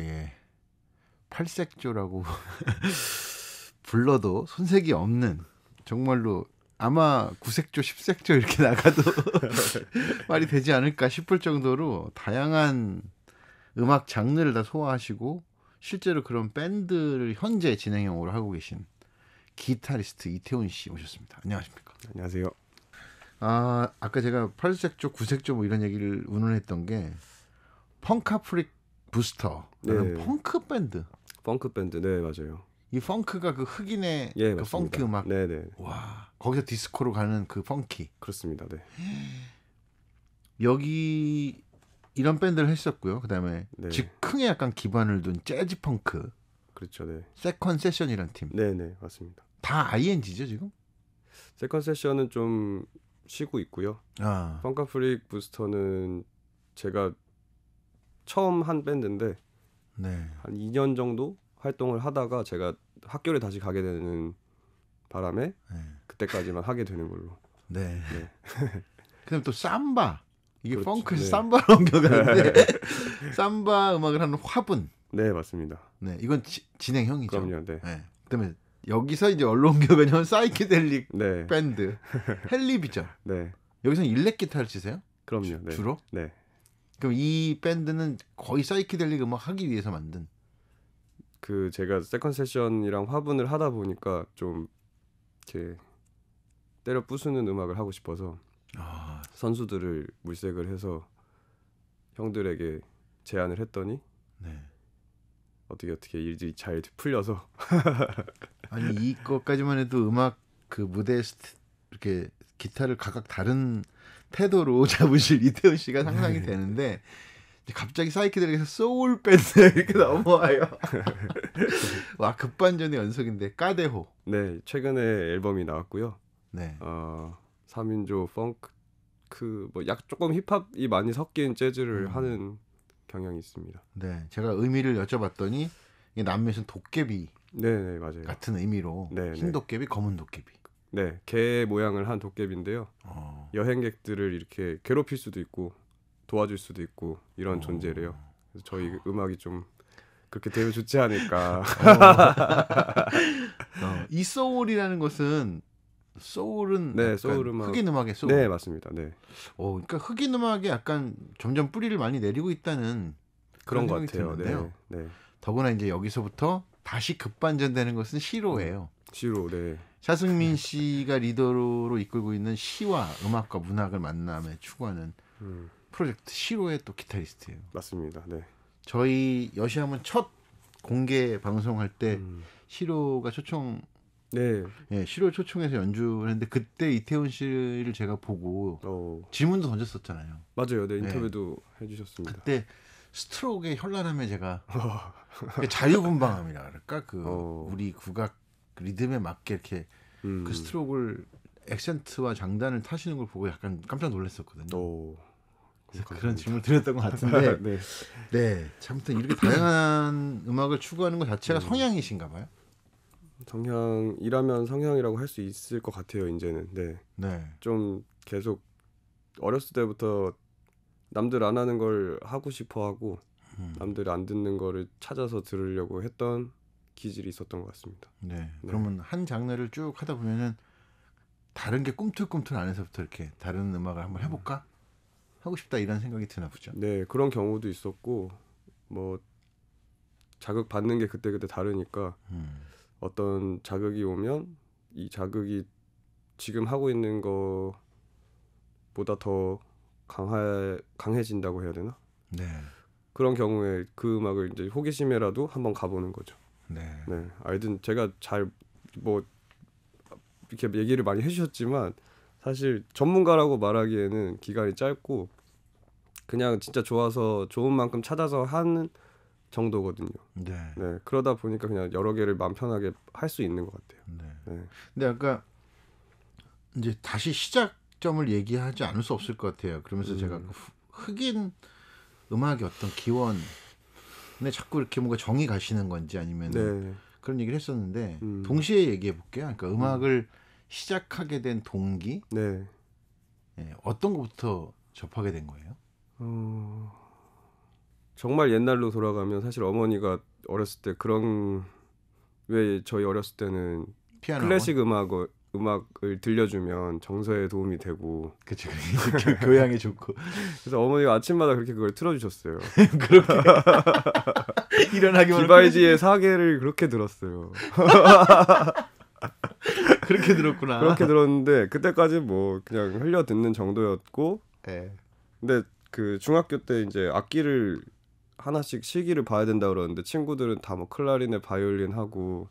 어렵게 팔색조라고 불러도 손색이 없는 정말로 아마 구색조, 십색조 이렇게 나가도 말이 되지 않을까 싶을 정도로 다양한 음악 장르를 다 소화하시고 실제로 그런 밴드를 현재 진행형으로 하고 계신 기타리스트 이태훈 씨 오셨습니다. 안녕하십니까? 안녕하세요. 아 아까 제가 팔색조, 구색조 뭐 이런 얘기를 운운했던 게 펑카프릭 부스터. 네. 펑크 밴드. 펑크 밴드. 네, 맞아요. 이 펑크가 그 흑인의 예, 그 펑크 음악. 네, 네. 와. 거기서 디스코로 가는 그 펑키. 그렇습니다. 네. 여기 이런 밴드를 했었고요. 그다음에 네. 즉흥에 약간 기반을 둔 재즈 펑크. 그렇죠. 네. 세컨 세션이란 팀. 네, 네. 맞습니다. 다 ING죠, 지금? 세컨 세션은 좀 쉬고 있고요. 아. 펑크프릭 부스터는 제가 처음 한 밴드인데 네. 한 2년 정도 활동을 하다가 제가 학교를 다시 가게 되는 바람에 네. 그때까지만 하게 되는 걸로. 네. 네. 그다음 또 삼바 이게 그렇죠. 펑크에서 네. 삼바로 옮겨가는데 네. 삼바 음악을 하는 화분. 네 맞습니다. 네 이건 지, 진행형이죠. 그럼요. 네. 네. 그다음에 여기서 이제 얼로 옮겨 사이키델릭 네. 밴드 헬립이죠. 네. 여기서 일렉 기타를 치세요? 그럼요. 주, 로 네. 네. 그럼 이 밴드는 거의 사이키델릭 음악 하기 위해서 만든 그 제가 세컨 세션이랑 화분을 하다 보니까 좀 이렇게 때려 부수는 음악을 하고 싶어서 아... 선수들을 물색을 해서 형들에게 제안을 했더니 네. 어떻게 어떻게 일들이 잘 풀려서 아니 이것까지만 해도 음악 그 무대에 이렇게 기타를 각각 다른 태도로 잡으실 이태원 씨가 상상이 네. 되는데 갑자기 사이키델에서 소울 밴드 이렇게 넘어와요. 와 급반전의 연속인데 까데호. 네 최근에 앨범이 나왔고요. 네. 어 3인조 펑크 그뭐약 조금 힙합이 많이 섞인 재즈를 음. 하는 경향이 있습니다. 네 제가 의미를 여쭤봤더니 이게 남미에서 도깨비. 네네 네, 맞아요. 같은 의미로 네흰 네. 도깨비 검은 도깨비. 네개 모양을 한 도깨비인데요. 어. 여행객들을 이렇게 괴롭힐 수도 있고 도와줄 수도 있고 이런 오. 어. 존재래요. 그래서 저희 음악이 좀 그렇게 되면 좋지 않을까. 어. 어. 이 소울이라는 것은 소울은 네, 소울 음악. 흑인 음악의 소울. 네, 맞습니다. 네. 어, 그러니까 흑인 음악이 약간 점점 뿌리를 많이 내리고 있다는 그런, 그런 것 같아요. 요 네, 네. 더구나 이제 여기서부터 다시 급반전되는 것은 시로예요. 시로, 네. 차승민 씨가 리더로 이끌고 있는 시와 음악과 문학을 만남에 추구하는 음. 프로젝트 시로의 또 기타리스트예요. 맞습니다. 네. 저희 여시함은 첫 공개 방송할 때 음. 시로가 초청 네. 예, 시로 초청해서 연주를 했는데 그때 이태훈 씨를 제가 보고 어. 질문도 던졌었잖아요. 맞아요. 네, 네. 인터뷰도 예. 해 주셨습니다. 그때 스트로크의 현란함에 제가 그 자유분방함이라 그럴까? 그 어. 우리 국악 그 리듬에 맞게 이렇게 음. 그 스트로크를 액센트와 장단을 타시는 걸 보고 약간 깜짝 놀랐었거든요. 오, 그런 질문 드렸던 것 같은데, 네. 네, 아무튼 이렇게 다양한 음악을 추구하는 것 자체가 네. 성향이신가 봐요. 성향이라면 성향이라고 할 수 있을 것 같아요. 이제는 네. 네. 좀 계속 어렸을 때부터 남들 안 하는 걸 하고 싶어 하고 음. 남들 안 듣는 거를 찾아서 들으려고 했던 기질이 있었던 것 같습니다. 네. 네. 그러면 한 장르를 쭉 하다 보면은 다른 게 꿈틀꿈틀 안에서부터 이렇게 다른 음악을 한번 해볼까 하고 싶다 이런 생각이 드나 보죠. 네, 그런 경우도 있었고 뭐 자극 받는 게 그때 그때 다르니까 음. 어떤 자극이 오면 이 자극이 지금 하고 있는 거보다 더 강해 강해진다고 해야 되나? 네. 그런 경우에 그 음악을 이제 호기심에라도 한번 가보는 거죠. 네. 네. 아이든 제가 잘 뭐 이렇게 얘기를 많이 해주셨지만 사실 전문가라고 말하기에는 기간이 짧고 그냥 진짜 좋아서 좋은 만큼 찾아서 하는 정도거든요. 네. 네. 그러다 보니까 그냥 여러 개를 마음 편하게 할 수 있는 것 같아요. 네. 네. 근데 아까 이제 다시 시작점을 얘기하지 않을 수 없을 것 같아요. 그러면서 음. 제가 그 흑인 음악의 어떤 기원 근데 자꾸 이렇게 뭔가 정이 가시는 건지 아니면 네. 그런 얘기를 했었는데 음. 동시에 얘기해 볼게요. 그러니까 음악을 음. 시작하게 된 동기, 네. 네. 어떤 것부터 접하게 된 거예요? 어... 정말 옛날로 돌아가면 사실 어머니가 어렸을 때 그런 왜 저희 어렸을 때는 피아노 클래식 음악을 음악을 들려주면 정서에 도움이 되고 그쵸 그, 그 교양이 좋고 그래서 어머니가 아침마다 그렇게 그걸 틀어주셨어요 그렇게 일어나기만 디바이지의 사계를 그렇게 들었어요 그렇게 들었구나 그렇게 들었는데 그때까지 뭐 그냥 흘려 듣는 정도였고 네. 근데 그 중학교 때 이제 악기를 하나씩 시기를 봐야 된다 그러는데 친구들은 다 뭐 클라리넷 바이올린 하고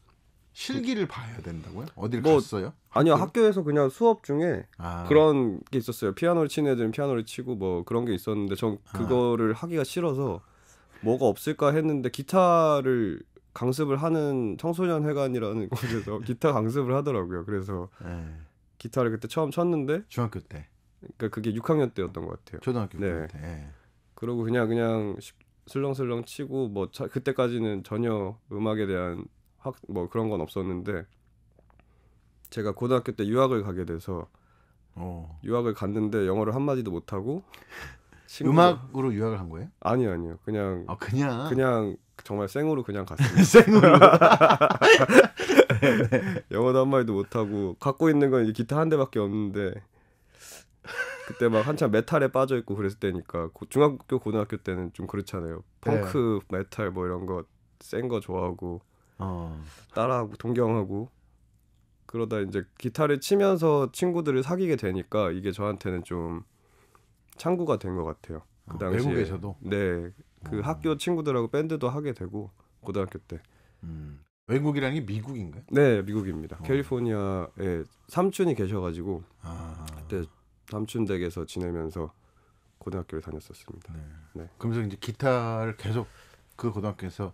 실기를 봐야 된다고요? 어딜 뭐, 갔어요? 학교? 아니요 학교에서 그냥 수업 중에 아. 그런 게 있었어요. 피아노를 치는 애들은 피아노를 치고 뭐 그런 게 있었는데 전 아. 그거를 아. 하기가 싫어서 뭐가 없을까 했는데 기타를 강습을 하는 청소년 회관이라는 곳에서 기타 강습을 하더라고요. 그래서 네. 기타를 그때 처음 쳤는데 중학교 때. 그러니까 그게 6학년 때였던 것 같아요. 초등학교 네. 때. 네. 그러고 그냥 그냥 슬렁슬렁 치고 뭐 차, 그때까지는 전혀 음악에 대한 확뭐 그런 건 없었는데 제가 고등학교 때 유학을 가게 돼서 어. 유학을 갔는데 영어를 한 마디도 못 하고 음악으로 유학을 한 거예요? 아니요 아니요 그냥 아, 그냥 그냥 정말 생으로 그냥 갔습니다. 생으로 영어도 한 마디도 못 하고 갖고 있는 건 기타 한 대밖에 없는데 그때 막 한참 메탈에 빠져 있고 그랬을 때니까 고, 중학교 고등학교 때는 좀 그렇잖아요. 네. 펑크 네. 메탈 뭐 이런 거 센거 거 좋아하고 어. 따라하고 동경하고 그러다 이제 기타를 치면서 친구들을 사귀게 되니까 이게 저한테는 좀 창구가 된 것 같아요. 아, 그 당시에 외국에서도 네그 어. 학교 친구들하고 밴드도 하게 되고 고등학교 때. 음. 외국이라는 게 미국인가요? 네, 미국입니다. 어. 캘리포니아에 삼촌이 계셔가지고 아. 그때 삼촌 댁에서 지내면서 고등학교를 다녔었습니다. 네. 네. 그러면서 이제 기타를 계속 그 고등학교에서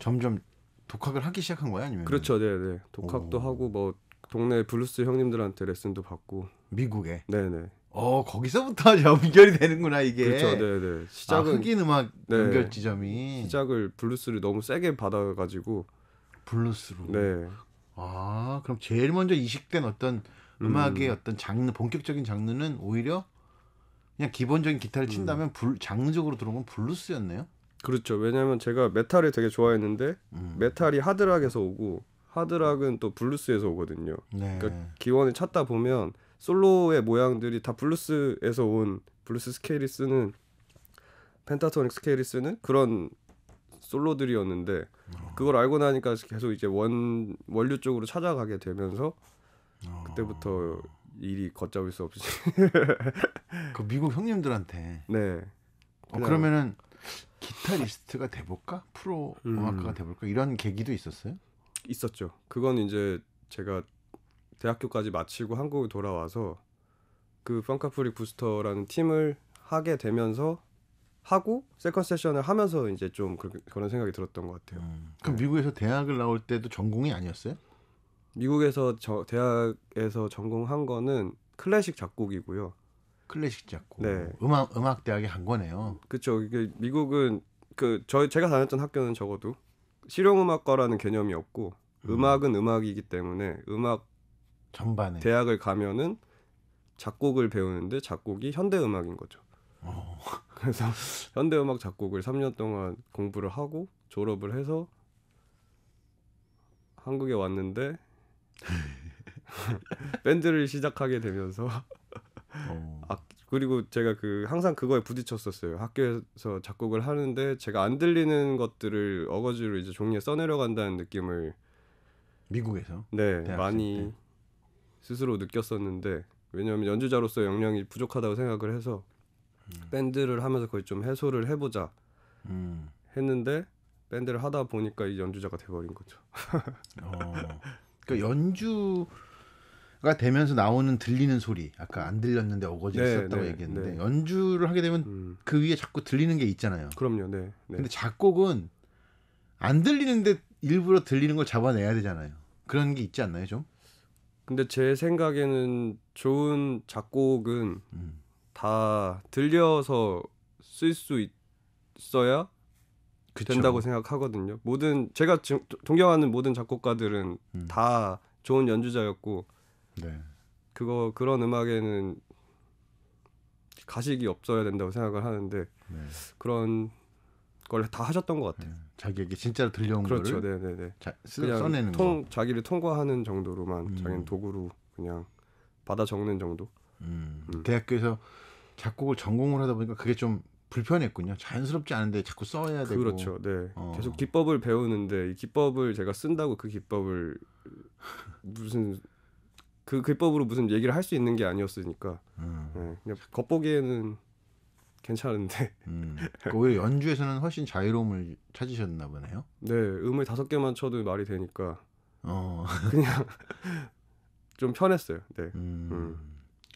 점점 독학을 하기 시작한 거야 아니면? 그렇죠, 네, 네. 독학도 오. 어. 하고 뭐 동네 블루스 형님들한테 레슨도 받고. 미국에. 네, 네. 어 거기서부터 연결이 되는구나 이게. 그렇죠, 네, 네. 시작은 아, 흑인 음악 네, 연결 지점이. 시작을 블루스를 너무 세게 받아가지고. 블루스로. 네. 아 그럼 제일 먼저 이식된 어떤 음. 음악의 음. 어떤 장르 본격적인 장르는 오히려 그냥 기본적인 기타를 음. 친다면 음. 장르적으로 들어온 건 블루스였네요. 그렇죠. 왜냐하면 제가 메탈을 되게 좋아했는데 음. 메탈이 하드락에서 오고 하드락은 또 블루스에서 오거든요. 네. 그러니까 기원을 찾다 보면 솔로의 모양들이 다 블루스에서 온 블루스 스케일이 쓰는 펜타토닉 스케일이 쓰는 그런 솔로들이었는데 어. 그걸 알고 나니까 계속 이제 원 원류 쪽으로 찾아가게 되면서 어. 그때부터 일이 걷잡을 수 없이 그 미국 형님들한테 네 어, 그러면은 기타리스트가 돼볼까? 프로 음. 음악가가 돼볼까? 이런 계기도 있었어요? 있었죠. 그건 이제 제가 대학교까지 마치고 한국에 돌아와서 그 펑카프리 부스터라는 팀을 하게 되면서 하고 세컨 세션을 하면서 이제 좀 그런 생각이 들었던 것 같아요. 음. 그럼 네. 미국에서 대학을 나올 때도 전공이 아니었어요? 미국에서 저, 대학에서 전공한 거는 클래식 작곡이고요. 클래식 작곡, 네. 음악 음악 대학에 간 거네요. 그렇죠. 이게 미국은 그저 제가 다녔던 학교는 적어도 실용음악과라는 개념이 없고 음. 악은 음악이기 때문에 음악 전반에 대학을 가면은 작곡을 배우는데 작곡이 현대 음악인 거죠. 어. 그래서 현대 음악 작곡을 3년 동안 공부를 하고 졸업을 해서 한국에 왔는데 밴드를 시작하게 되면서 어. 아, 그리고 제가 그 항상 그거에 부딪혔었어요. 학교에서 작곡을 하는데 제가 안 들리는 것들을 어거지로 이제 종이에 써내려 간다는 느낌을 미국에서 네 많이 때. 스스로 느꼈었는데 왜냐하면 연주자로서 역량이 부족하다고 생각을 해서 음. 밴드를 하면서 거의 좀 해소를 해보자 음. 했는데 밴드를 하다 보니까 이 연주자가 돼버린 거죠. 어. 그러니까 연주 가 되면서 나오는 들리는 소리 아까 안 들렸는데 어거지를 네, 다고 네, 얘기했는데 네. 연주를 하게 되면 음. 그 위에 자꾸 들리는 게 있잖아요. 그럼요. 네, 네. 근데 작곡은 안 들리는데 일부러 들리는 걸 잡아내야 되잖아요. 그런 게 있지 않나요, 좀? 근데 제 생각에는 좋은 작곡은 음. 다 들려서 쓸 수 있어야 그쵸. 된다고 생각하거든요. 모든 제가 동경하는 모든 작곡가들은 음. 다 좋은 연주자였고 네. 그거 그런 음악에는 가식이 없어야 된다고 생각을 하는데 네. 그런 걸 다 하셨던 것 같아요. 네. 자기에게 진짜로 들려온 그렇죠. 거를 네네네. 자, 쓰, 그냥 써내는 통, 거. 자기를 통과하는 정도로만 음. 자기는 도구로 그냥 받아 적는 정도. 음. 음. 대학교에서 작곡을 전공을 하다 보니까 그게 좀 불편했군요. 자연스럽지 않은데 자꾸 써야 되고. 그렇죠. 네. 어. 계속 기법을 배우는데 이 기법을 제가 쓴다고 그 기법을 무슨 그 기법으로 무슨 얘기를 할 수 있는 게 아니었으니까 음. 네, 그냥 겉보기에는 괜찮은데 음. 그 연주에서는 훨씬 자유로움을 찾으셨나 보네요. 네, 음을 다섯 개만 쳐도 말이 되니까 어. 그냥 좀 편했어요. 네. 음. 음.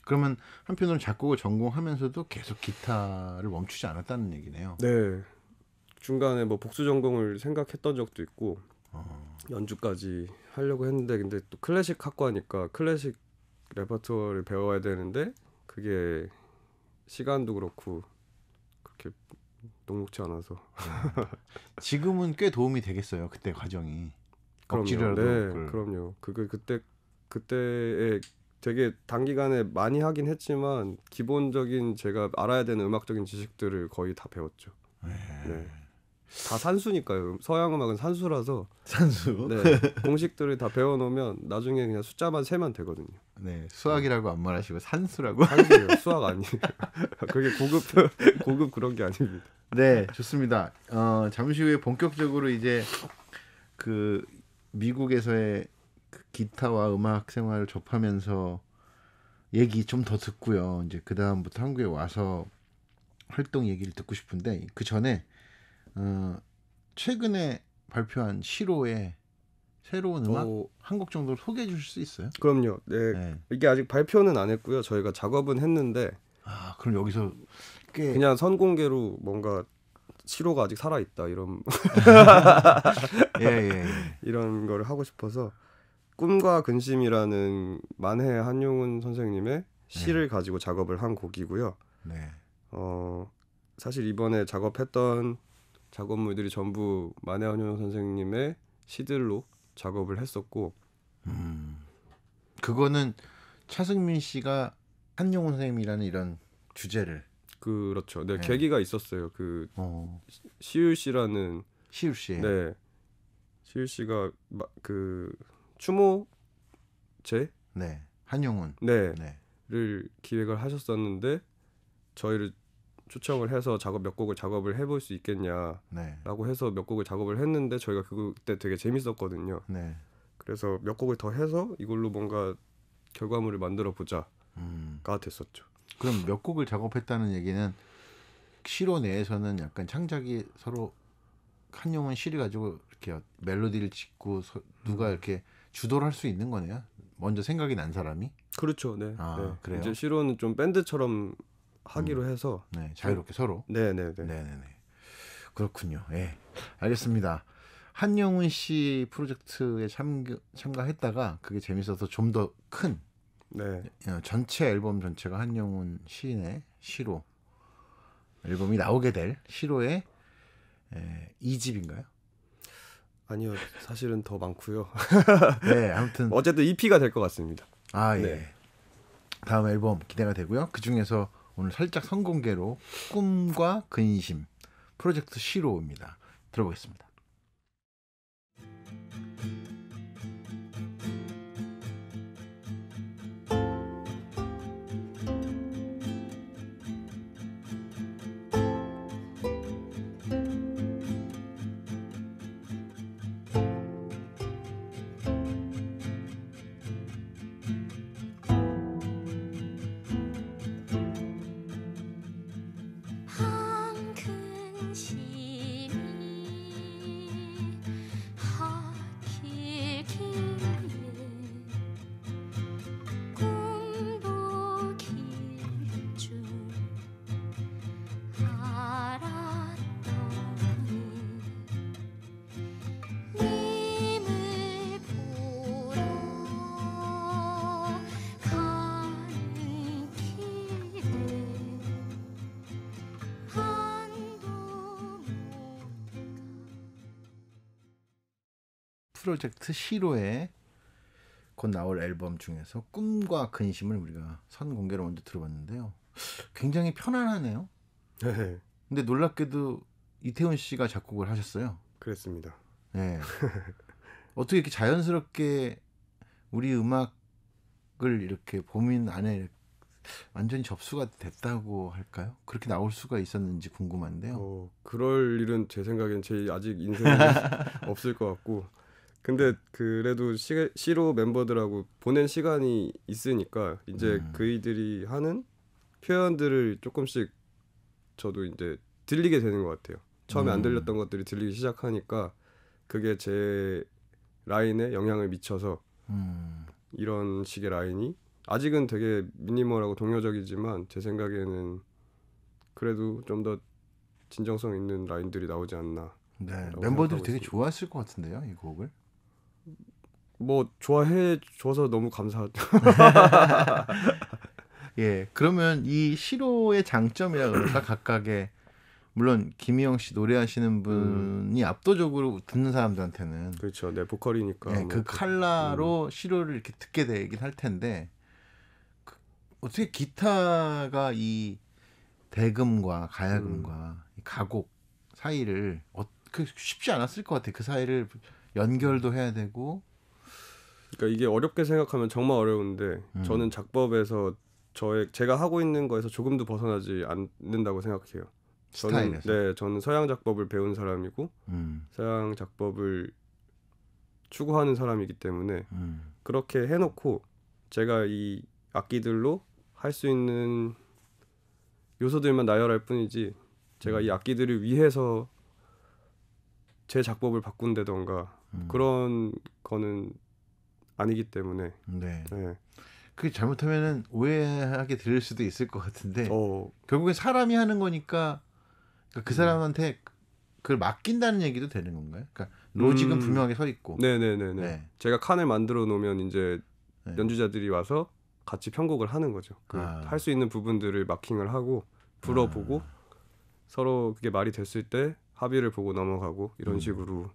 그러면 한편으로 작곡을 전공하면서도 계속 기타를 멈추지 않았다는 얘기네요. 네. 중간에 뭐 복수 전공을 생각했던 적도 있고 연주까지 하려고 했는데 근데 또 클래식 학과니까 클래식 레퍼토어를 배워야 되는데 그게 시간도 그렇고 그렇게 녹록지 않아서 지금은 꽤 도움이 되겠어요 그때 과정이 그럼요. 네, 그 그럼요. 그게 그때 그때에 되게 단기간에 많이 하긴 했지만 기본적인 제가 알아야 되는 음악적인 지식들을 거의 다 배웠죠. 네. 네. 다 산수니까요. 서양 음악은 산수라서 산수. 네, 공식들을 다 배워 놓으면 나중에 그냥 숫자만 세면 되거든요. 네, 수학이라고 안 말하시고 산수라고. 산수예요. 수학 아니에요. 그게 고급 고급 그런 게 아닙니다. 네, 좋습니다. 어, 잠시 후에 본격적으로 이제 그 미국에서의 그 기타와 음악 생활을 접하면서 얘기 좀 더 듣고요. 이제 그 다음부터 한국에 와서 활동 얘기를 듣고 싶은데 그 전에 어, 최근에 발표한 시로의 새로운 음악 어... 한곡 정도 소개해 주실 수 있어요? 그럼요. 네. 네. 이게 아직 발표는 안 했고요. 저희가 작업은 했는데 아 그럼 여기서 꽤... 그냥 선공개로 뭔가 시로가 아직 살아 있다 이런 예, 예, 예. 이런 거 하고 싶어서 꿈과 근심이라는 만해 한용운 선생님의 네. 시를 네. 가지고 작업을 한 곡이고요. 네. 어 사실 이번에 작업했던 작업물들이 전부 만해환용 선생님의 시들로 작업을 했었고 음. 그거는 차승민 씨가 한용운 선생님이라는 이런 주제를 그렇죠. 네, 네. 계기가 있었어요. 그 어. 시율 씨라는 시율 씨. 네. 시율 씨가 그 추모 제 네. 한용운 네. 네. 를 기획을 하셨었는데 저희를 초청을 해서 작업 몇 곡을 작업을 해볼 수 있겠냐라고 네. 해서 몇 곡을 작업을 했는데 저희가 그때 되게 재밌었거든요. 네. 그래서 몇 곡을 더 해서 이걸로 뭔가 결과물을 만들어 보자가 음. 됐었죠. 그럼 몇 곡을 작업했다는 얘기는 시로 내에서는 약간 창작이 서로 한 용은 시를 가지고 이렇게 멜로디를 짓고 서, 누가 이렇게 주도를 할 수 있는 거네요. 먼저 생각이 난 사람이. 그렇죠. 네. 아, 네. 그래요. 이제 시로는 좀 밴드처럼 하기로 음. 해서 네, 자유롭게 서로. 네, 네, 네. 네, 네, 그렇군요. 예. 네. 알겠습니다. 한영훈 씨 프로젝트에 참, 참가했다가 그게 재밌어서 좀 더큰 네. 어, 전체 앨범 전체가 한영훈 시인의 시로 앨범이 나오게 될 시로의 에, 2집인가요? 아니요. 사실은 더 많고요. 네, 아무튼 어쨌든 EP가 될 것 같습니다. 아, 예. 네. 다음 앨범 기대가 되고요. 그중에서 오늘 살짝 선공개로 꿈과 근심 프로젝트 시로입니다 들어보겠습니다. 프로젝트 시로에곧 나올 앨범 중에서 꿈과 근심을 우리가 선공개로 먼저 들어봤는데요. 굉장히 편안하네요. 네. 근데 놀랍게도 이태원 씨가 작곡을 하셨어요. 그랬습니다. 네. 어떻게 이렇게 자연스럽게 우리 음악을 이렇게 범인 안에 완전히 접수가 됐다고 할까요? 그렇게 나올 수가 있었는지 궁금한데요. 어, 그럴 일은 제 생각엔 제 아직 인생에 없을 것 같고 근데 그래도 시, 시로 멤버들하고 보낸 시간이 있으니까 이제 음. 그이들이 하는 표현들을 조금씩 저도 이제 들리게 되는 것 같아요. 처음에 음. 안 들렸던 것들이 들리기 시작하니까 그게 제 라인에 영향을 미쳐서 음. 이런 식의 라인이 아직은 되게 미니멀하고 동요적이지만 제 생각에는 그래도 좀 더 진정성 있는 라인들이 나오지 않나. 네 멤버들이 되게 좋아했을 것 같은데요 이 곡을. 뭐 좋아해 줘서 너무 감사하죠. 예, 그러면 이 시로의 장점이라 그럴까 각각의 물론 김희영 씨 노래하시는 음. 분이 음. 압도적으로 듣는 사람들한테는 그렇죠, 네 보컬이니까 예, 뭐. 그 칼라로 음. 시로를 이렇게 듣게 되긴 할 텐데 그, 어떻게 기타가 이 대금과 가야금과 음. 가곡 사이를 어, 그 쉽지 않았을 것 같아. 그 사이를 연결도 해야 되고 그러니까 이게 어렵게 생각하면 정말 어려운데 음. 저는 작법에서 저의 제가 하고 있는 거에서 조금도 벗어나지 않는다고 생각해요. 저는 스타일에서. 네, 저는 서양 작법을 배운 사람이고 음. 서양 작법을 추구하는 사람이기 때문에 음. 그렇게 해놓고 제가 이 악기들로 할 수 있는 요소들만 나열할 뿐이지 제가 이 음. 악기들을 위해서 제 작법을 바꾼다던가 음. 그런 거는 아니기 때문에. 네. 네. 그게 잘못하면은 오해하게 들릴 수도 있을 것 같은데 어. 결국에 사람이 하는 거니까 그러니까 그 음. 사람한테 그걸 맡긴다는 얘기도 되는 건가요? 그러니까 로직은 음. 분명하게 서 있고. 네네네 네. 제가 칸을 만들어 놓으면 이제 네. 연주자들이 와서 같이 편곡을 하는 거죠. 그 아. 할수 있는 부분들을 마킹을 하고 불어보고 아. 서로 그게 말이 됐을 때 합의를 보고 넘어가고 이런 음. 식으로.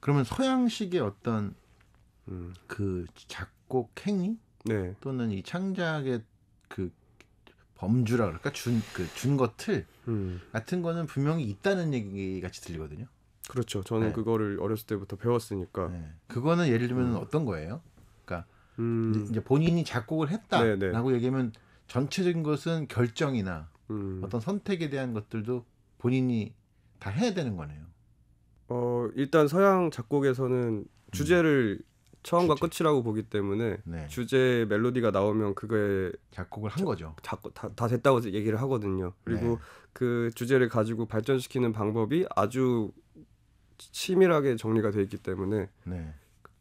그러면 서양식의 어떤 음. 그 작곡 행위 네. 또는 이 창작의 그 범주라 그럴까 준 그 준 것틀 음. 같은 거는 분명히 있다는 얘기 같이 들리거든요. 그렇죠. 저는 네. 그거를 어렸을 때부터 배웠으니까. 네. 그거는 예를 들면 음. 어떤 거예요? 그러니까 음. 이제 본인이 작곡을 했다라고 네, 네. 네네. 얘기하면 전체적인 것은 결정이나 음. 어떤 선택에 대한 것들도 본인이 다 해야 되는 거네요. 어 일단 서양 작곡에서는 주제를 음. 처음과 주제. 끝이라고 보기 때문에 네. 주제 멜로디가 나오면 그거에 작곡을 한 자, 거죠. 작곡 다, 다 됐다고 얘기를 하거든요. 그리고 네. 그 주제를 가지고 발전시키는 방법이 아주 치밀하게 정리가 돼 있기 때문에 네.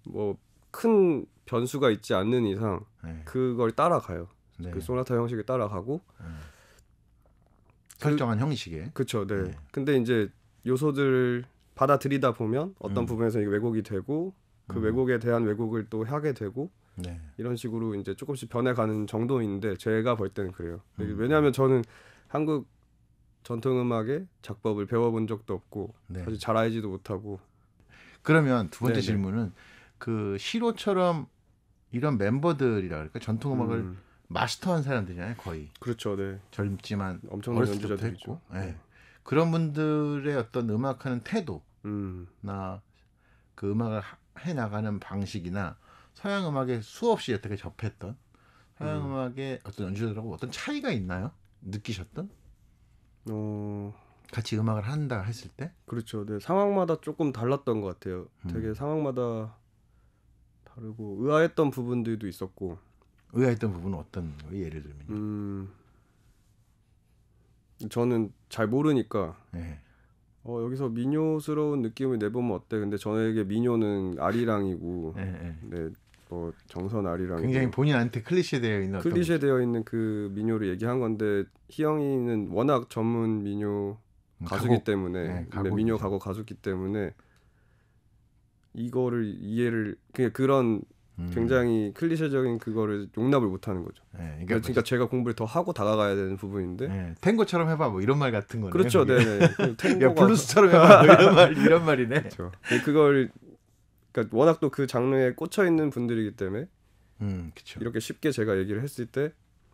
뭐큰 변수가 있지 않는 이상 네. 그걸 따라가요. 네. 그 소나타 형식을 따라가고 네. 설정한 그, 형식에. 그렇죠. 네. 근데 이제 요소들 받아들이다 보면 어떤 음. 부분에서 이게 왜곡이 되고 그 음. 왜곡에 대한 외국을또 하게 되고 네. 이런 식으로 이제 조금씩 변해가는 정도인데 제가 볼 때는 그래요. 음. 왜냐하면 저는 한국 전통 음악의 작법을 배워본 적도 없고 네. 사실 잘 알지도 못하고. 그러면 두 번째 네네. 네. 질문은 그 시로처럼 이런 멤버들이라 그럴까 전통 음악을 음. 마스터한 사람들이잖아요 거의. 그렇죠, 네. 젊지만 엄청난 연주자들이고 네. 네. 그런 분들의 어떤 음악하는 태도나 음. 그 음악을 해 나가는 방식이나 서양 음악에 수없이 어떻게 접했던 서양 음. 악의 어떤 연주자들하고 어떤 차이가 있나요? 느끼셨던? 어... 같이 음악을 한다 했을 때? 그렇죠. 네, 상황마다 조금 달랐던 것 같아요. 음. 되게 상황마다 다르고 의아했던 부분들도 있었고. 의아했던 부분은 어떤 거예요? 예를 들면. 음. 저는 잘 모르니까. 네. 어 여기서 미녀스러운 느낌을 내보면 어때? 근데 저에게 미녀는 아리랑이고 예, 예. 네, 네. 어, 정선 아리랑 굉장히 본인한테 클리셰 되어 있는 클리셰 되어 있는 그 미녀를 얘기한 건데 희영이는 워낙 전문 미녀 음, 가수기 가곡, 때문에 네, 가곡 미녀 가고 가수기 때문에 이거를 이해를 그냥 그러니까 그런 음. 굉장히 클리셰적인 그거를 용납을 못하는 거죠. 네, 그러니까, 그러니까 뭐 제가 공부를 더 하고 다가가야 되는 부분인데 네, 탱고처럼 해봐 뭐 이런 말 같은 거네. 그렇죠, 네. 그 탱고 블루스처럼 해봐 뭐 이런 말 이런 말이네. 그렇죠. 그걸 그러니까 워낙 또 그 장르에 꽂혀 있는 분들이기 때문에 음, 그렇죠. 이렇게 쉽게 제가 얘기를 했을 때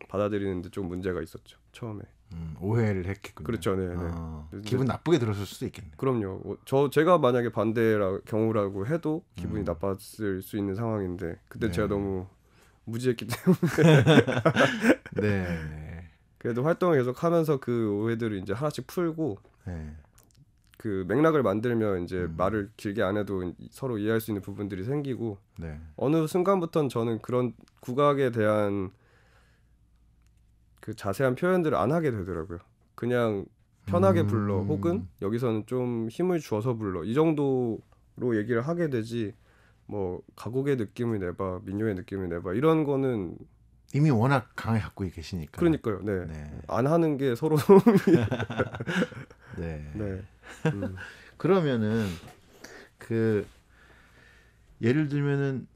받아들이는데 좀 문제가 있었죠 처음에. 음, 오해를 했겠군요. 그렇죠. 네. 어, 네. 아, 기분 나쁘게 들었을 수도 있겠네요. 그럼요. 뭐, 저 제가 만약에 반대라 경우라고 해도 기분이 음. 나빴을 수 있는 상황인데 그때 네. 제가 너무 무지했기 때문에. 네, 네. 그래도 활동을 계속 하면서 그 오해들을 이제 하나씩 풀고 네. 그 맥락을 만들면 이제 음. 말을 길게 안 해도 서로 이해할 수 있는 부분들이 생기고 네. 어느 순간부터는 저는 그런 국악에 대한 그 자세한 표현들을 안 하게 되더라고요. 그냥 편하게 음. 불러 혹은 여기서는 좀 힘을 주어서 불러 이 정도로 얘기를 하게 되지 뭐 가곡의 느낌을 내봐 민요의 느낌을 내봐 이런 거는 이미 워낙 강하게 갖고 계시니까 그러니까요 네안 네. 하는 게 서로 네, 네. 음. 그러면은 그 예를 들면은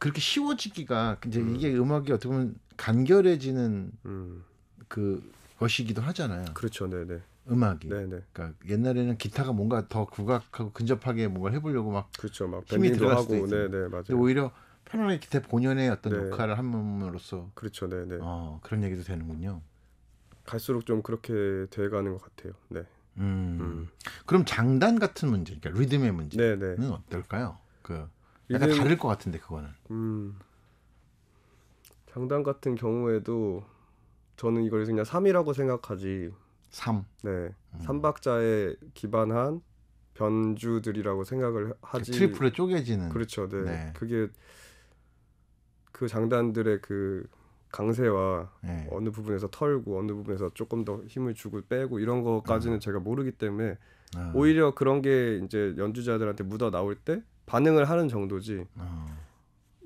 그렇게 쉬워지기가 이제 음. 이게 음악이 어떻게 보면 간결해지는 음. 그 것이기도 하잖아요. 그렇죠, 네네. 네. 음악이. 네네. 네. 그러니까 옛날에는 기타가 뭔가 더 국악하고 근접하게 뭔가 해보려고 막 그렇죠, 막 힘이 들어가고, 네네 맞아요. 근데 오히려 편안하게 기타 본연의 어떤 네. 역할을 함으로써 그렇죠, 네네. 네. 어 그런 얘기도 되는군요. 갈수록 좀 그렇게 돼가는 것 같아요. 네. 음. 음. 그럼 장단 같은 문제, 그러니까 리듬의 문제는 네네. 어떨까요? 그 약간 이제, 다를 것 같은데 그거는. 음. 장단 같은 경우에도 저는 이걸 그냥 삼이라고 생각하지. 3. 네. 음. 삼박자에 기반한 변주들이라고 생각을 하지. 그 트리플에 쪼개지는. 그렇죠. 네. 네. 그게 그 장단들의 그 강세와 네. 어느 부분에서 털고 어느 부분에서 조금 더 힘을 주고 빼고 이런 것까지는 음. 제가 모르기 때문에 음. 오히려 그런 게 이제 연주자들한테 묻어 나올 때 반응을 하는 정도지 어.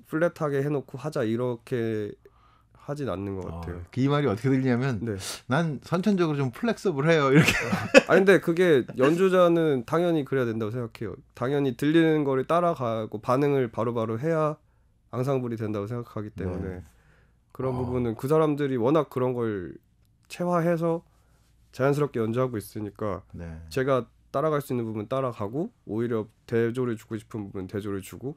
플랫하게 해놓고 하자 이렇게 하진 않는 것 같아요. 어, 그 이 말이 어떻게 들리냐면 네. 난 선천적으로 좀 플렉서블해요 이렇게. 아 근데 그게 연주자는 당연히 그래야 된다고 생각해요. 당연히 들리는 거를 따라가고 반응을 바로바로 바로 해야 앙상블이 된다고 생각하기 네. 때문에 네. 그런 어. 부분은 그 사람들이 워낙 그런 걸 체화해서 자연스럽게 연주하고 있으니까 네. 제가 따라갈 수 있는 부분 따라가고 오히려 대조를 주고 싶은 부분 대조를 주고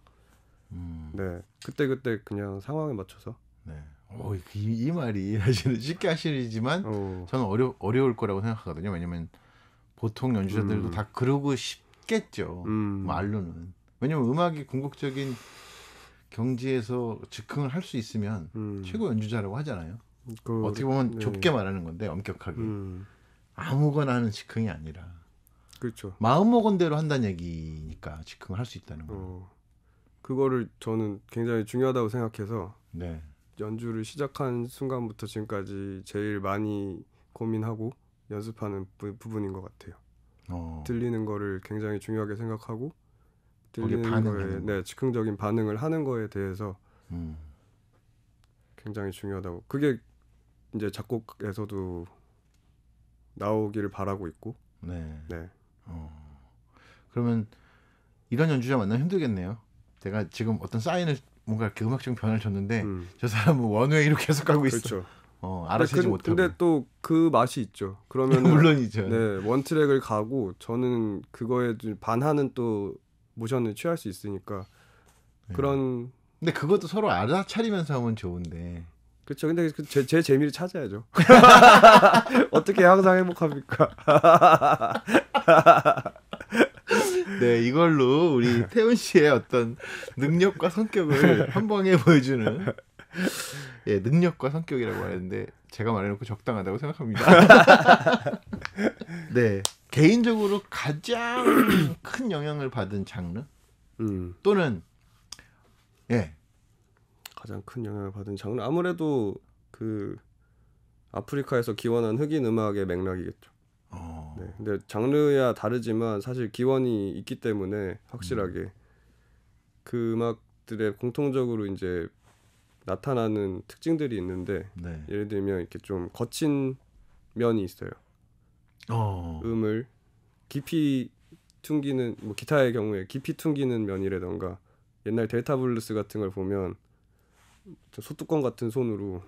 음. 네 그때 그때 그냥 상황에 맞춰서 네. 어, 이, 이 말이 사실은 쉽게 하시지만 오. 어. 저는 어려 어려울 거라고 생각하거든요. 왜냐면 보통 연주자들도 음. 다 그러고 싶겠죠. 음. 말로는 뭐 왜냐면 음악이 궁극적인 경지에서 즉흥을 할 수 있으면 음. 최고 연주자라고 하잖아요. 그, 어떻게 보면 네. 좁게 말하는 건데 엄격하게 음. 아무거나 하는 즉흥이 아니라 그렇죠. 마음 먹은 대로 한다는 얘기니까 즉흥을 할 수 있다는 거. 어, 그거를 저는 굉장히 중요하다고 생각해서 네. 연주를 시작한 순간부터 지금까지 제일 많이 고민하고 연습하는 부, 분인것 같아요. 어. 들리는 거를 굉장히 중요하게 생각하고 들리는 거에 네, 즉흥적인 반응을 하는 거에 대해서 음. 굉장히 중요하다고. 그게 이제 작곡에서도 나오기를 바라고 있고. 네. 네. 어. 그러면 이런 연주자 만나면 힘들겠네요. 제가 지금 어떤 사인을 뭔가 이렇게 음악적인 변화를 줬는데 음. 저 사람은 원웨이로 계속 가고 그렇죠. 있어. 그렇죠. 어, 알아채지 그, 못하고. 근데 또 그 맛이 있죠. 그러면 물론이죠. 네, 원 트랙을 가고 저는 그거에 반하는 또 모션을 취할 수 있으니까 네. 그런. 근데 그것도 서로 알아차리면서 하면 좋은데. 그렇죠. 근데 그 제, 제 재미를 찾아야죠. 어떻게 항상 행복합니까? 네, 이걸로 우리 태훈 씨의 어떤 능력과 성격을 한 방에 보여주는 예, 능력과 성격이라고 하는데 제가 말해놓고 적당하다고 생각합니다. 네, 개인적으로 가장 큰 영향을 받은 장르 음. 또는 예 가장 큰 영향을 받은 장르 아무래도 그 아프리카에서 기원한 흑인 음악의 맥락이겠죠. 네. 근데 장르야 다르지만 사실 기원이 있기 때문에 확실하게 음. 그 음악들의 공통적으로 이제 나타나는 특징들이 있는데 네. 예를 들면 이렇게 좀 거친 면이 있어요. 어. 음을 깊이 퉁기는 뭐 기타의 경우에 깊이 퉁기는 면이라던가 옛날 델타 블루스 같은 걸 보면 소뚜껑 같은 손으로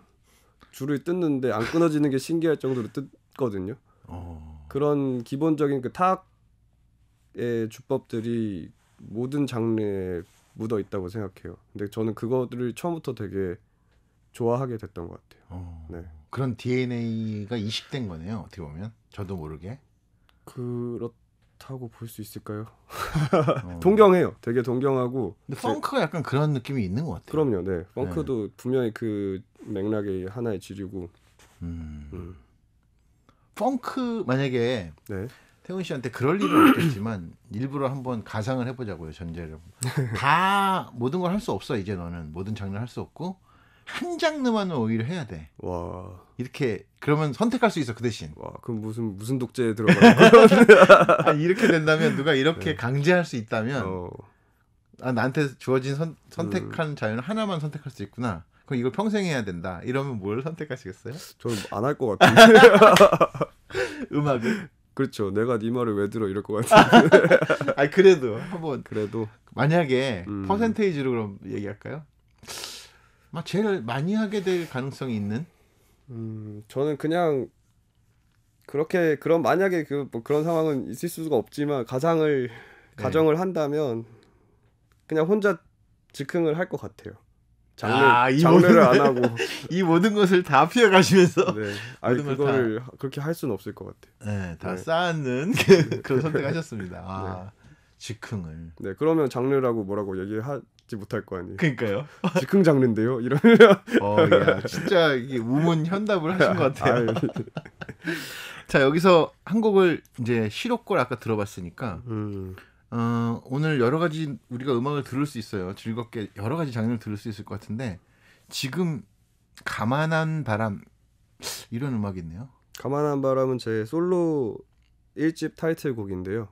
줄을 뜯는데 안 끊어지는 게 신기할 정도로 뜯거든요. 어. 그런 기본적인 그 타악의 주법들이 모든 장르에 묻어 있다고 생각해요. 근데 저는 그거를 처음부터 되게 좋아하게 됐던 것 같아요. 어, 네. 그런 DNA가 이식된 거네요. 어떻게 보면 저도 모르게 그렇다고 볼 수 있을까요? 어. 동경해요. 되게 동경하고. 근데 펑크가 약간 그런 느낌이 있는 것 같아요. 그럼요. 네. 네. 펑크도 네. 분명히 그 맥락의 하나의 지류고. 음. 음. 펑크 만약에 네. 태훈 씨한테 그럴 일은 없겠지만 일부러 한번 가상을 해보자고요 전제를 다 모든 걸 할 수 없어 이제 너는 모든 장르 를할 수 없고 한 장르만은 오히려 해야 돼. 와. 이렇게 그러면 선택할 수 있어 그 대신. 와, 그럼 무슨 무슨 독재에 들어가? 아, 이렇게 된다면 누가 이렇게 네. 강제할 수 있다면 어. 아 나한테 주어진 선, 그 택한 자유는 하나만 선택할 수 있구나. 그럼 이걸 평생 해야 된다. 이러면 뭘 선택하시겠어요? 저는 안 할 것 같은데. 음악을. 그렇죠. 내가 네 말을 왜 들어 이럴 것 같은데. 아 그래도 한번 그래도 만약에 음. 퍼센테이지로 그럼 얘기할까요? 막 제일 많이 하게 될 가능성이 있는? 음, 저는 그냥 그렇게 그런 만약에 그뭐 그런 상황은 있을 수가 없지만 가상을 네. 가정을 한다면 그냥 혼자 즉흥을 할 것 같아요. 장례, 아, 를안 하고 이 모든 것을 다 피해 가시면서 네. 그거 다... 그렇게 할 수는 없을 것 같아요. 네, 다 네. 쌓는 그, 그런 선택하셨습니다. 아, 네. 즉흥을. 네, 그러면 장르라고 뭐라고 얘기하지 못할 거 아니에요. 그러니까요. 즉흥 장르인데요. 이런. 어, 야, 진짜 이게 우문 현답을 하신 것 같아요. 아, 예. 자, 여기서 한 곡을 이제 시록골 아까 들어봤으니까 음. 어, 오늘 여러 가지 우리가 음악을 들을 수 있어요. 즐겁게 여러 가지 장르를 들을 수 있을 것 같은데 지금 가만한 바람 이런 음악이네요. 있 가만한 바람은 제 솔로 1집 타이틀곡인데요.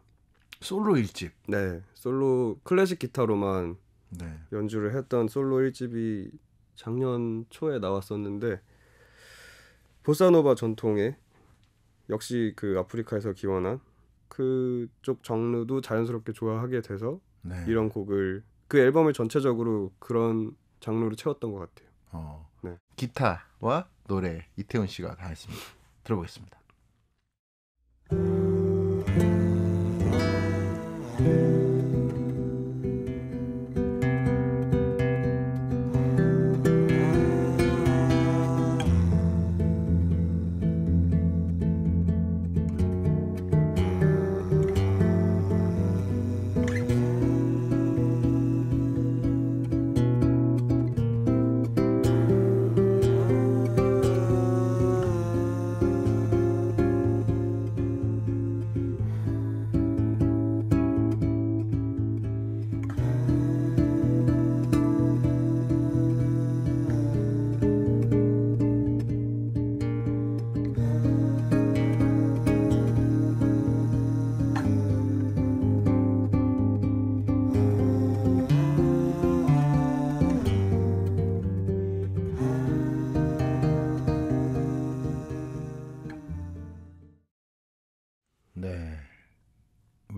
솔로 1집. 네. 솔로 클래식 기타로만 네. 연주를 했던 솔로 1집이 작년 초에 나왔었는데 보사노바 전통의 역시 그 아프리카에서 기원한 그쪽 장르도 자연스럽게 좋아하게 돼서 네. 이런 곡을 그 앨범을 전체적으로 그런 장르로 채웠던 것 같아요. 어. 네. 기타와 노래 이태훈 씨가 다 했습니다. 들어보겠습니다.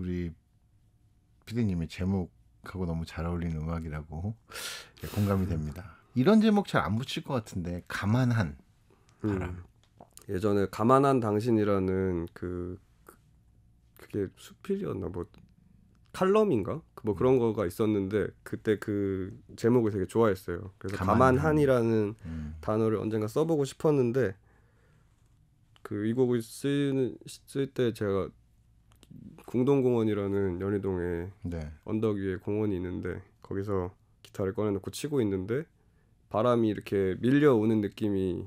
우리 피디님이 제목하고 너무 잘 어울리는 음악이라고 예, 공감이 됩니다. 이런 제목 잘 안 붙일 것 같은데 가만한 바람. 음. 예전에 가만한 당신이라는 그, 그 그게 수필이었나 뭐 칼럼인가 그 뭐 그런 거가 있었는데 그때 그 제목을 되게 좋아했어요. 그래서 가만, 한이라는 음. 단어를 언젠가 써보고 싶었는데 그이 곡을 쓰는 쓸때 제가 궁동공원이라는 연희동에 네. 언덕 위에 공원이 있는데 거기서 기타를 꺼내놓고 치고 있는데 바람이 이렇게 밀려오는 느낌이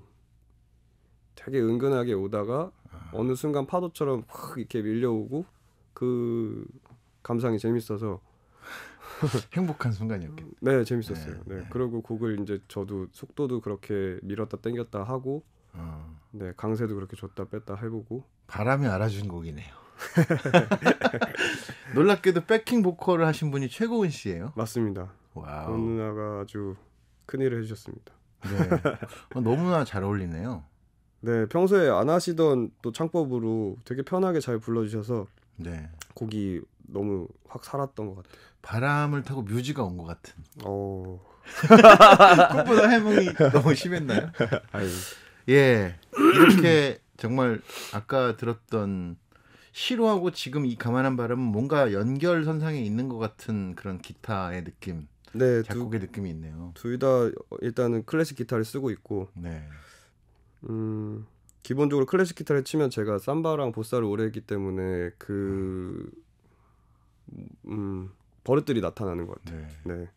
되게 은근하게 오다가 아. 어느 순간 파도처럼 확 이렇게 밀려오고 그 감상이 재밌어서 행복한 순간이었겠네. 음, 네, 재밌었어요. 네, 네. 네. 그리고 곡을 이제 저도 속도도 그렇게 밀었다 땡겼다 하고 어. 네, 강세도 그렇게 줬다 뺐다 해보고 바람이 알아준 곡이네요. 놀랍게도 백킹 보컬을 하신 분이 최고은 씨예요. 맞습니다. 와 그 누나가 아주 큰 일을 해주셨습니다. 네. 어, 너무나 잘 어울리네요. 네, 평소에 안 하시던 또 창법으로 되게 편하게 잘 불러주셔서 네. 곡이 너무 확 살았던 것 같아요. 바람을 타고 뮤지가 온 것 같은. 어. 꿈보다 해몽이 너무 심했나요? 아유. 예, 이렇게 정말 아까 들었던 시로하고 지금 이 가만한 바람은 뭔가 연결선상에 있는 것 같은 그런 기타의 느낌. 네, 작곡의 두, 느낌이 있네요. 둘다 어, 일단은 클래식 기타를 쓰고 있고. 네. 음, 기본적으로 클래식 기타를 치면 제가 삼바랑 보사를 오래 했기 때문에 그 음, 음, 버릇들이 나타나는 것 같아요. 네. 네.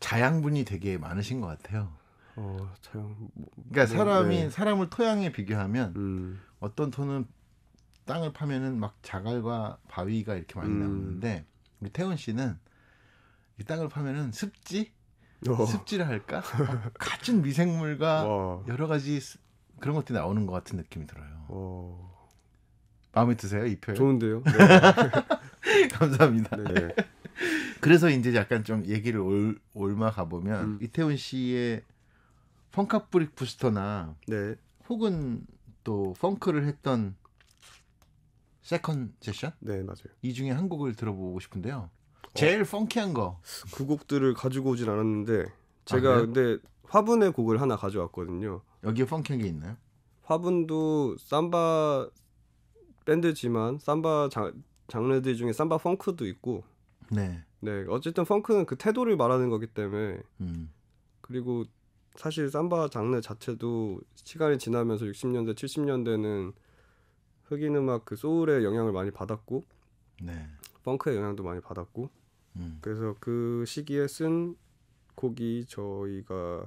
자양분이 되게 많으신 것 같아요. 어, 자양. 뭐, 그러니까 뭐, 사람이 네. 사람을 토양에 비교하면 음. 어떤 톤은 땅을 파면은 막 자갈과 바위가 이렇게 많이 음. 나오는데 우리 태원 씨는 이 땅을 파면은 습지 어. 습지를 할까 갖춘 미생물과 어. 여러 가지 그런 것들이 나오는 것 같은 느낌이 들어요. 어. 마음에 드세요 이 표현? 좋은데요. 네. 감사합니다. 네. 그래서 이제 약간 좀 얘기를 올, 올마 가보면 음. 이태원 씨의 펑카브릭 부스터나 네. 혹은 또 펑크를 했던 세컨 세션? 네, 맞아요. 이 중에 한 곡을 들어보고 싶은데요. 어. 제일 어. 펑키한 거. 그 곡들을 가지고 오진 않았는데 제가 아, 근데 화분의 곡을 하나 가져왔거든요. 여기에 펑키한 게 있나요? 화분도 삼바 밴드지만 삼바 장, 장르들 중에 삼바 펑크도 있고. 네. 네, 어쨌든 펑크는 그 태도를 말하는 거기 때문에. 음. 그리고 사실 삼바 장르 자체도 시간이 지나면서 60년대, 70년대는 흑인 음악 그 소울의 영향을 많이 받았고 네. 펑크의 영향도 많이 받았고 음. 그래서 그 시기에 쓴 곡이 저희가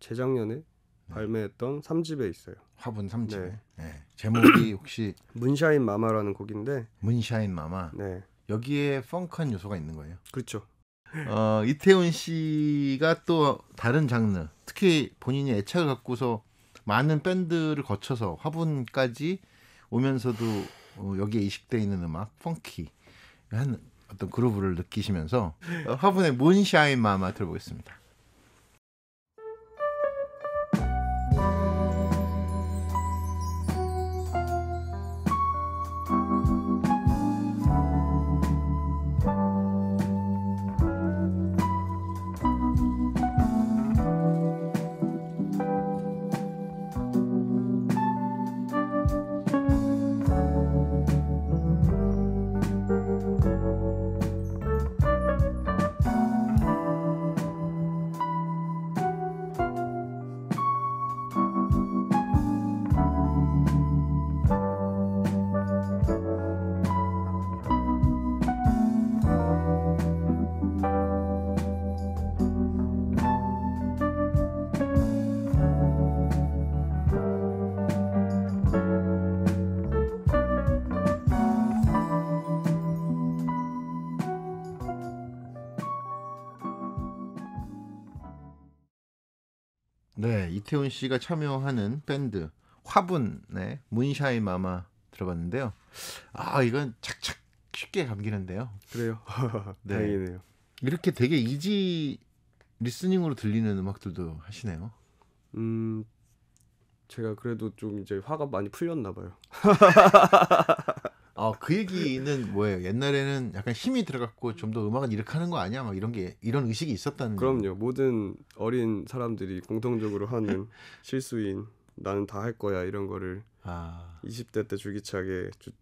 재작년에 네. 발매했던 3집에 있어요. 화분 3집 네. 네. 제목이 혹시 문샤인 마마라는 곡인데 문샤인 마마. 네. 여기에 펑크한 요소가 있는 거예요. 그렇죠. 어, 이태훈 씨가 또 다른 장르, 특히 본인이 애착을 갖고서 많은 밴드를 거쳐서 화분까지 오면서도 어, 여기에 20대 있는 음악 펑키 한 어떤 그루브를 느끼시면서 어, 화분의 몬샤인 마마 들어보겠습니다. 이태훈 씨가 참여하는 밴드 화분의 문샤이 마마 들어봤는데요. 아 이건 착착 쉽게 감기는데요. 그래요. 네. 다행이네요. 이렇게 되게 이지 리스닝으로 들리는 음악들도 하시네요. 음 제가 그래도 좀 이제 화가 많이 풀렸나 봐요. 어, 그 얘기는 뭐예요? 옛날에는 약간 힘이 들어갔고 좀 더음악을 이렇게 하는 거 아니야? 막 이런 게 이런 의식이 있었다는. 그럼요. 거. 모든 어린 사람들이 공통적으로 하는 실수인 나는 다 할 거야 이런 거를 아. 20대 때 줄기차게 주,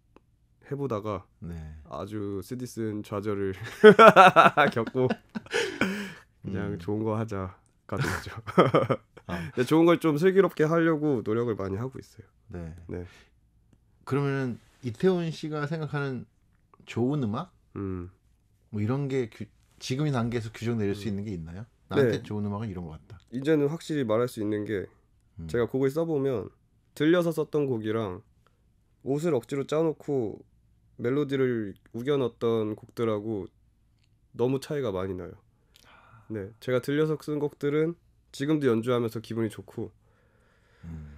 해보다가 네. 아주 쓰디쓴 좌절을 겪고 그냥 음. 좋은 거 하자가 됐죠. 아. 좋은 걸 좀 슬기롭게 하려고 노력을 많이 하고 있어요. 네. 네. 그러면은 이태원 씨가 생각하는 좋은 음악 음. 뭐 이런 게 규, 지금이 단계에서 규정 내릴 수 음. 있는 게 있나요? 네. 나한테 네. 좋은 음악은 이런 것 같다. 이제는 확실히 말할 수 있는 게 음. 제가 곡을 써보면 들려서 썼던 곡이랑 옷을 억지로 짜놓고 멜로디를 우겨 넣었던 곡들하고 너무 차이가 많이 나요. 네, 제가 들려서 쓴 곡들은 지금도 연주하면서 기분이 좋고 음.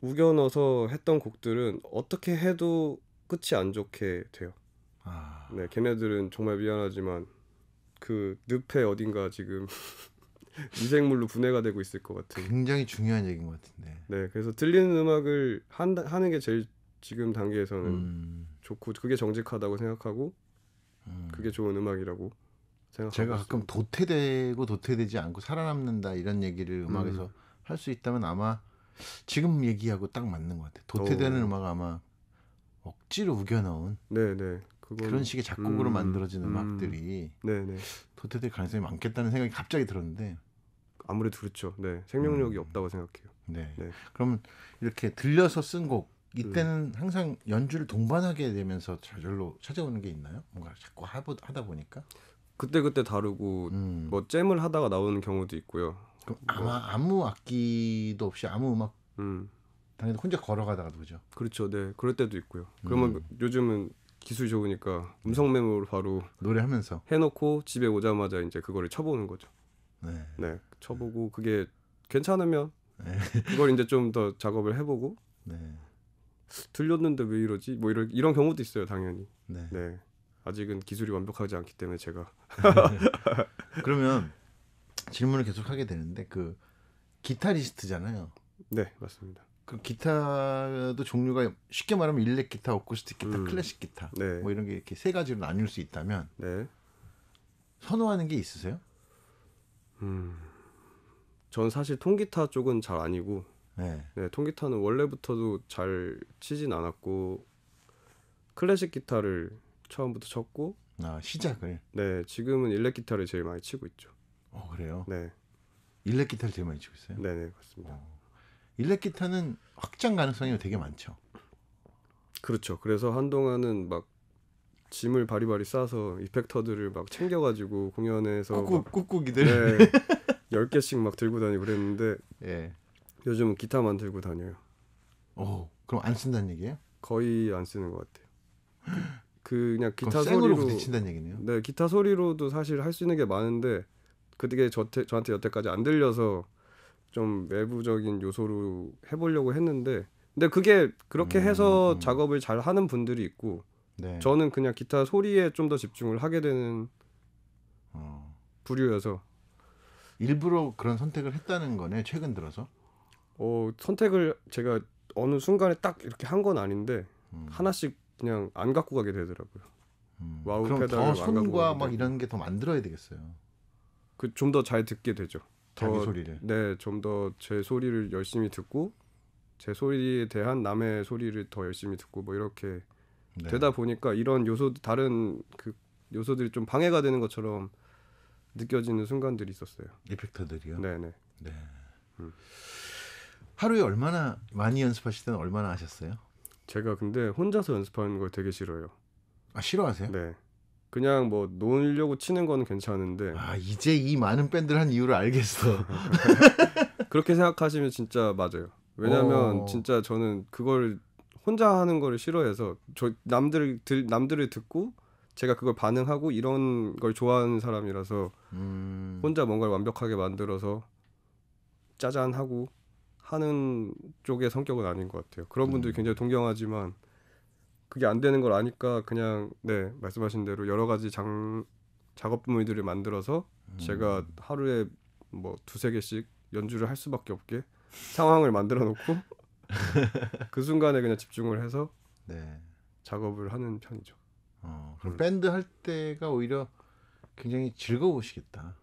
우겨 넣어서 했던 곡들은 어떻게 해도 끝이 안 좋게 돼요. 아... 네, 걔네들은 정말 미안하지만 그 늪에 어딘가 지금 미생물로 분해가 되고 있을 것 같은. 굉장히 중요한 얘기인 것 같은데. 네, 그래서 들리는 음악을 한, 하는 게 제일 지금 단계에서는 음... 좋고 그게 정직하다고 생각하고 음... 그게 좋은 음악이라고 생각하고. 제가 가끔 도태되고 도태되지 않고 살아남는다 이런 얘기를 음악에서 음... 할수 있다면 아마 지금 얘기하고 딱 맞는 것 같아. 도태되는 어. 음악 아마 억지로 우겨 넣은 네네. 그건... 그런 식의 작곡으로 음, 만들어진 음. 음악들이 음. 도태될 가능성이 많겠다는 생각이 갑자기 들었는데 아무래도 그렇죠. 네, 생명력이 음. 없다고 생각해요. 네. 네. 그럼 이렇게 들려서 쓴 곡 이때는 음. 항상 연주를 동반하게 되면서 저절로 찾아오는 게 있나요? 뭔가 자꾸 하다 보니까 그때 그때 다르고 음. 뭐 잼을 하다가 나오는 경우도 있고요. 그 뭐 아마 아무 악기도 없이 아무 음악 음. 당연히 혼자 걸어가다가도 그죠. 그렇죠. 네. 그럴 때도 있고요. 그러면 음. 요즘은 기술이 좋으니까 음성 메모로 바로 노래하면서 해놓고 집에 오자마자 이제 그거를 쳐보는 거죠. 네. 네. 쳐보고 네. 그게 괜찮으면 네. 그걸 이제 좀 더 작업을 해보고 네. 들렸는데 왜 이러지? 뭐 이런 이런 경우도 있어요, 당연히. 네. 네. 아직은 기술이 완벽하지 않기 때문에 제가 그러면 질문을 계속 하게 되는데 그 기타리스트잖아요. 네, 맞습니다. 그 기타도 종류가 쉽게 말하면 일렉 기타, 어쿠스틱 기타, 음. 클래식 기타 네. 뭐 이런 게 이렇게 세 가지로 나눌 수 있다면 네. 선호하는 게 있으세요? 음, 전 사실 통기타 쪽은 잘 아니고 네. 네 통기타는 원래부터도 잘 치진 않았고 클래식 기타를 처음부터 쳤고 아 시작을 네 지금은 일렉 기타를 제일 많이 치고 있죠. 어 그래요? 네 일렉 기타를 제일 많이 치고 있어요. 네네 맞습니다. 어. 일렉 기타는 확장 가능성이 되게 많죠. 그렇죠. 그래서 한동안은 막 짐을 바리바리 싸서 이펙터들을 막 챙겨가지고 공연에서 꾹꾹 이들 네, 개씩막 들고 다니고 그랬는데 예. 요즘은 기타만 들고 다녀요. 오, 그럼 안 쓴다는 얘기예요? 거의 안 쓰는 것 같아요. 그 그냥 기타 소리로 부딪힌다는 얘기네요. 네, 기타 소리로도 사실 할 수 있는 게 많은데 그게 저한테 저한테 여태까지 안 들려서 좀 외부적인 요소로 해보려고 했는데 근데 그게 그렇게 음, 해서 음. 음. 작업을 잘 하는 분들이 있고 네. 저는 그냥 기타 소리에 좀 더 집중을 하게 되는 어. 부류여서 일부러 그런 선택을 했다는 거네 최근 들어서 어 선택을 제가 어느 순간에 딱 이렇게 한 건 아닌데 음. 하나씩 그냥 안 갖고 가게 되더라고요. 음. 와우 그럼 더 손과 막 이런 게 더 만들어야 되겠어요. 그 좀 더 잘 듣게 되죠. 더, 자기 소리를. 네, 좀더 제 소리를 열심히 듣고 제 소리에 대한 남의 소리를 더 열심히 듣고 뭐 이렇게 네. 되다 보니까 이런 요소 다른 그 요소들이 좀 방해가 되는 것처럼 느껴지는 순간들이 있었어요. 이펙터들이요. 네네. 네. 네. 음. 하루에 얼마나 많이 연습하실 때 얼마나 하셨어요? 제가 근데 혼자서 연습하는 걸 되게 싫어요. 아 싫어하세요? 네. 그냥 뭐 놀려고 치는 건 괜찮은데 아 이제 이 많은 밴드를 한 이유를 알겠어. 그렇게 생각하시면 진짜 맞아요. 왜냐면 오. 어. 진짜 저는 그걸 혼자 하는 거 싫어해서 저남들 들, 남들을 듣고 제가 그걸 반응하고 이런 걸 좋아하는 사람이라서 음. 혼자 뭔가를 완벽하게 만들어서 짜잔 하고 하는 쪽의 성격은 아닌 것 같아요. 그런 분들이 음. 굉장히 동경하지만 그게 안 되는 걸 아니까 그냥 네 말씀하신 대로 여러 가지 장 작업 무늬들을 만들어서 음. 제가 하루에 뭐 두세 개씩 연주를 할 수밖에 없게 상황을 만들어 놓고 그 순간에 그냥 집중을 해서 네. 작업을 하는 편이죠. 어, 그럼 음. 밴드 할 때가 오히려 굉장히 즐거우시겠다.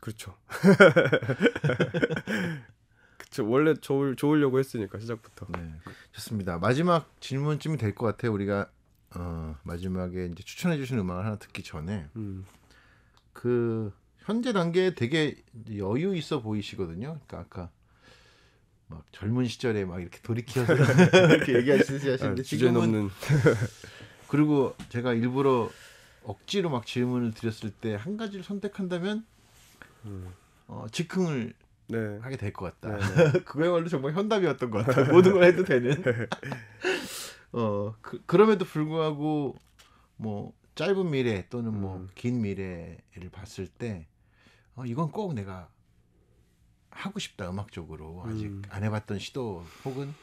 그렇죠. 저 원래 좋을 좋으려고 했으니까 시작부터. 네, 좋습니다. 마지막 질문쯤이 될 것 같아요. 우리가 어, 마지막에 이제 추천해 주신 음악을 하나 듣기 전에 음. 그 현재 단계에 되게 여유 있어 보이시거든요. 그러니까 아까 막 젊은 시절에 막 이렇게 돌이켜서 이렇게 얘기하시듯이 하시는데 아, 지금은 넘는 그리고 제가 일부러 억지로 막 질문을 드렸을 때 한 가지를 선택한다면 음. 어, 즉흥을 네. 하게 될 것 같다. 네, 네. 그거야말로 정말 현답이었던 것같다 모든 걸 해도 되는. 어 그, 그럼에도 불구하고 뭐 짧은 미래 또는 뭐긴 음. 미래를 봤을 때 어, 이건 꼭 내가 하고 싶다 음악적으로 아직 음. 안 해봤던 시도 혹은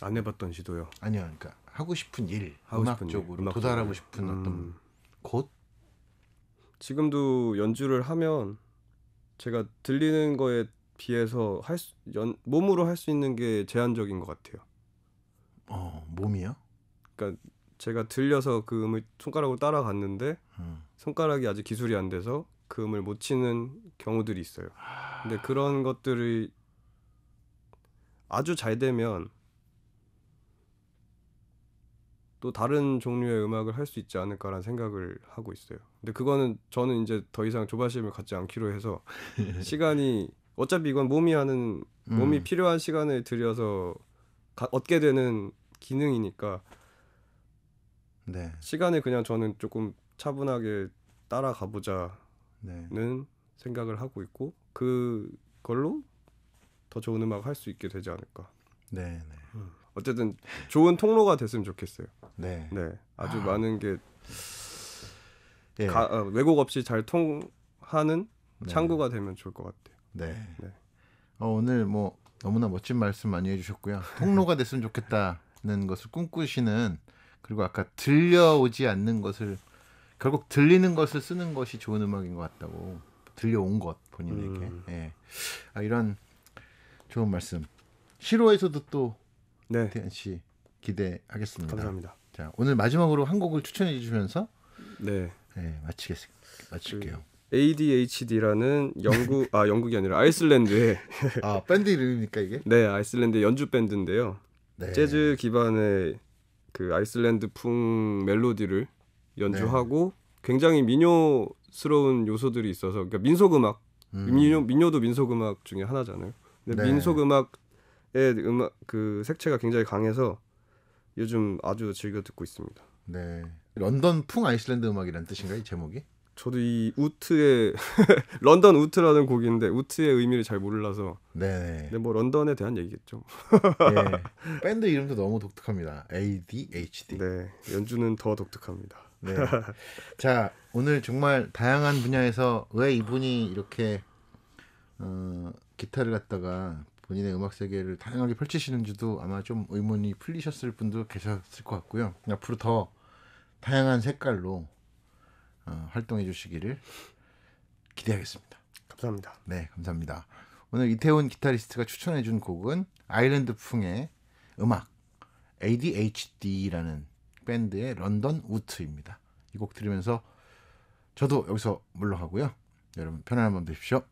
안 해봤던 시도요. 아니요, 그러니까 하고 싶은 일 하고 음악적으로 싶은 일. 도달하고 싶은 음. 어떤 곳. 지금도 연주를 하면 제가 들리는 거에 비해서 할 수, 연, 몸으로 할 수 있는 게 제한적인 것 같아요. 어, 몸이요? 그러니까 제가 들려서 그 음을 손가락으로 따라갔는데 음. 손가락이 아직 기술이 안 돼서 그 음을 못 치는 경우들이 있어요. 근데 그런 것들이 아주 잘 되면 또 다른 종류의 음악을 할 수 있지 않을까라는 생각을 하고 있어요. 근데 그거는 저는 이제 더 이상 조바심을 갖지 않기로 해서 시간이 어차피 이건 몸이 하는 몸이 음. 필요한 시간을 들여서 가, 얻게 되는 기능이니까 네. 시간을 그냥 저는 조금 차분하게 따라가 보자는 네. 생각을 하고 있고 그걸로 더 좋은 음악 할수 있게 되지 않을까. 네. 네. 음. 어쨌든 좋은 통로가 됐으면 좋겠어요. 네. 네. 아주 아. 많은 게 예. 가, 어, 왜곡 없이 잘 통하는 네. 창구가 되면 좋을 것 같아요. 네. 네. 어, 오늘 뭐 너무나 멋진 말씀 많이 해주셨고요. 통로가 됐으면 좋겠다는 것을 꿈꾸시는 그리고 아까 들려오지 않는 것을 결국 들리는 것을 쓰는 것이 좋은 음악인 것 같다고 들려온 것 본인에게 음. 예. 아, 이런 좋은 말씀 7호에서도 또 네. 태연 씨 기대하겠습니다. 감사합니다. 자 오늘 마지막으로 한 곡을 추천해 주시면서 네 예, 마치겠 습 마칠게요. 그... ADHD라는 영국 아 영국이 아니라 아이슬란드의 아 밴드 이름입니까 이게? 네 아이슬란드 연주 밴드인데요. 네. 재즈 기반의 그 아이슬란드풍 멜로디를 연주하고 네. 굉장히 민요스러운 요소들이 있어서 그러니까 민속 음악 음. 민요 민요도 민속 음악 중에 하나잖아요. 근데 네. 민속 음악의 음악 그 색채가 굉장히 강해서 요즘 아주 즐겨 듣고 있습니다. 네. 런던 풍 아이슬란드 음악이라는 뜻인가요, 제목이? 저도 이 우트의 런던 우트라는 곡인데 우트의 의미를 잘 몰라서 네. 근데 뭐 런던에 대한 얘기겠죠. 네. 밴드 이름도 너무 독특합니다. ADHD. 네. 연주는 더 독특합니다. 네. 자, 오늘 정말 다양한 분야에서 왜 이분이 이렇게 어, 기타를 갖다가 본인의 음악 세계를 다양하게 펼치시는지도 아마 좀 의문이 풀리셨을 분도 계셨을 것 같고요. 앞으로 더 다양한 색깔로 어, 활동해 주시기를 기대하겠습니다. 감사합니다. 네, 감사합니다. 오늘 이태원 기타리스트가 추천해 준 곡은 아일랜드 풍의 음악 ADHD라는 밴드의 런던 우트입니다. 이 곡 들으면서 저도 여기서 물러가고요. 여러분 편안한 밤 되십시오.